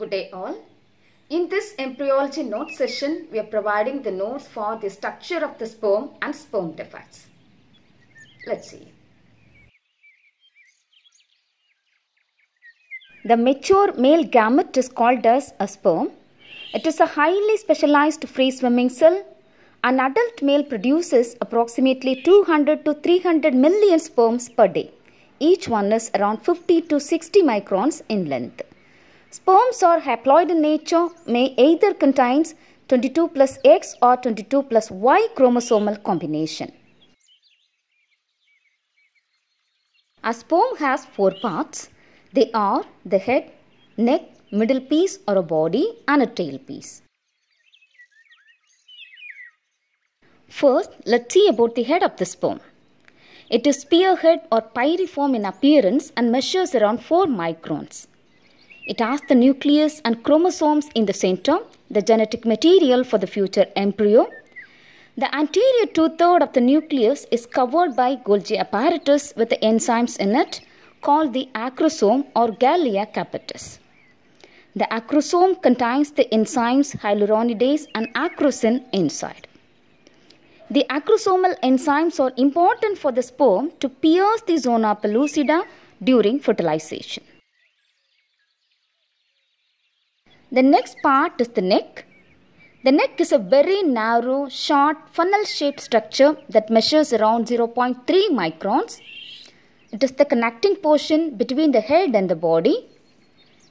Good day all. In this embryology note session, we are providing the notes for the structure of the sperm and sperm defects. Let's see. The mature male gamete is called as a sperm. It is a highly specialized free swimming cell. An adult male produces approximately 200 to 300 million sperms per day. Each one is around 50 to 60 microns in length. Sperms are haploid in nature, may either contains 22 plus X or 22 plus Y chromosomal combination. A sperm has four parts. They are the head, neck, middle piece or a body and a tail piece. First, let's see about the head of the sperm. It is spearhead or pyriform in appearance and measures around 4 microns. It has the nucleus and chromosomes in the center, the genetic material for the future embryo. The anterior two-third of the nucleus is covered by Golgi apparatus with the enzymes in it called the acrosome or Gallia capitis. The acrosome contains the enzymes hyaluronidase and acrosin inside. The acrosomal enzymes are important for the sperm to pierce the zona pellucida during fertilization. The next part is the neck. The neck is a very narrow, short, funnel-shaped structure that measures around 0.3 microns. It is the connecting portion between the head and the body.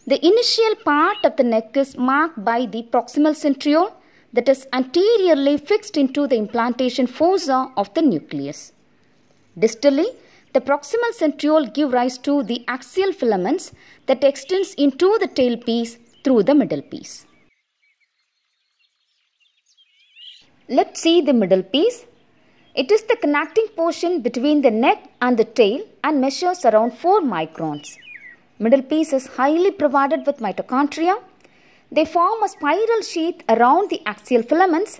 The initial part of the neck is marked by the proximal centriole that is anteriorly fixed into the implantation fossa of the nucleus. Distally, the proximal centriole give rise to the axial filaments that extends into the tailpiece through the middle piece. Let's see the middle piece. It is the connecting portion between the neck and the tail and measures around 4 microns. Middle piece is highly provided with mitochondria. They form a spiral sheath around the axial filaments,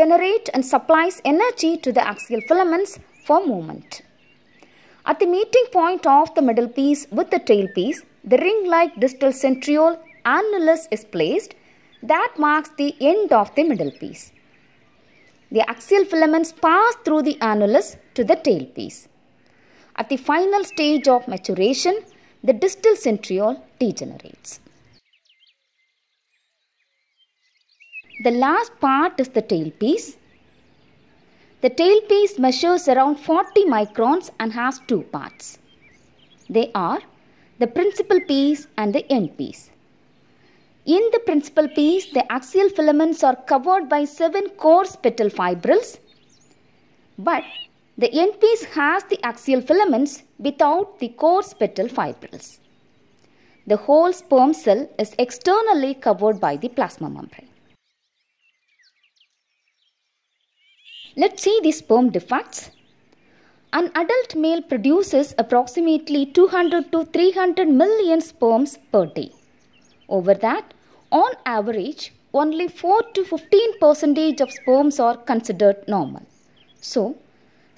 generate and supplies energy to the axial filaments for movement. At the meeting point of the middle piece with the tail piece, the ring-like distal centriole annulus is placed, that marks the end of the middle piece. The axial filaments pass through the annulus to the tailpiece. At the final stage of maturation, the distal centriole degenerates. The last part is the tailpiece. The tailpiece measures around 40 microns and has two parts. They are the principal piece and the end piece. In the principal piece, the axial filaments are covered by seven coarse petal fibrils, but the end piece has the axial filaments without the coarse petal fibrils. The whole sperm cell is externally covered by the plasma membrane. Let's see the sperm defects. An adult male produces approximately 200 to 300 million sperms per day. Over that, on average, only 4 to 15 percentage of sperms are considered normal. So,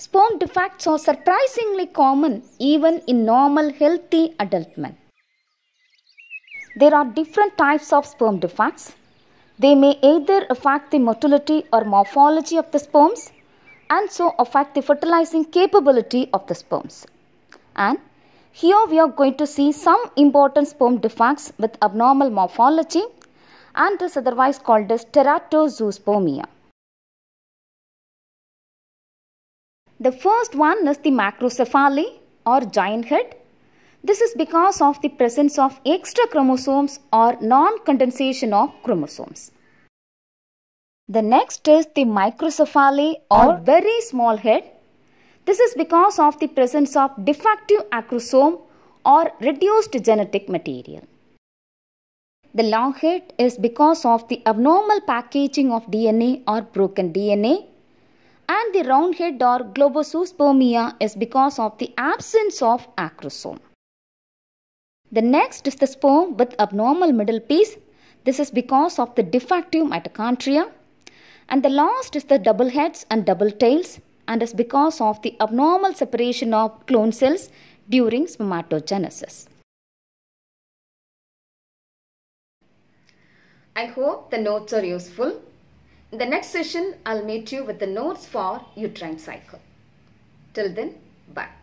sperm defects are surprisingly common even in normal healthy adult men. There are different types of sperm defects. They may either affect the motility or morphology of the sperms and so affect the fertilizing capability of the sperms. And here we are going to see some important sperm defects with abnormal morphology and is otherwise called as teratozoospermia. The first one is the macrocephaly or giant head. This is because of the presence of extra chromosomes or non-condensation of chromosomes. The next is the microcephaly or, or oh. very small head. This is because of the presence of defective acrosome or reduced genetic material. The long hit is because of the abnormal packaging of DNA or broken DNA. And the round head or globosuspermia is because of the absence of acrosome. The next is the sperm with abnormal middle piece. This is because of the defective mitochondria. And the last is the double heads and double tails and is because of the abnormal separation of clone cells during spermatogenesis. I hope the notes are useful. In the next session, I'll meet you with the notes for uterine cycle. Till then, bye.